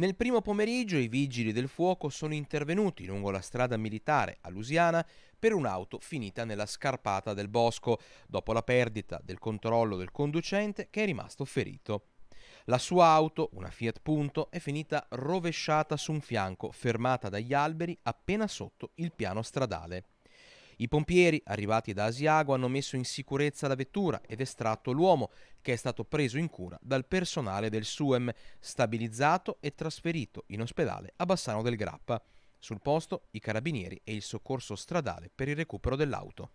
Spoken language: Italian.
Nel primo pomeriggio i vigili del fuoco sono intervenuti lungo la strada militare a Lusiana per un'auto finita nella scarpata del bosco, dopo la perdita del controllo del conducente che è rimasto ferito. La sua auto, una Fiat Punto, è finita rovesciata su un fianco, fermata dagli alberi appena sotto il piano stradale. I pompieri, arrivati da Asiago, hanno messo in sicurezza la vettura ed estratto l'uomo, che è stato preso in cura dal personale del SUEM, stabilizzato e trasferito in ospedale a Bassano del Grappa. Sul posto i carabinieri e il soccorso stradale per il recupero dell'auto.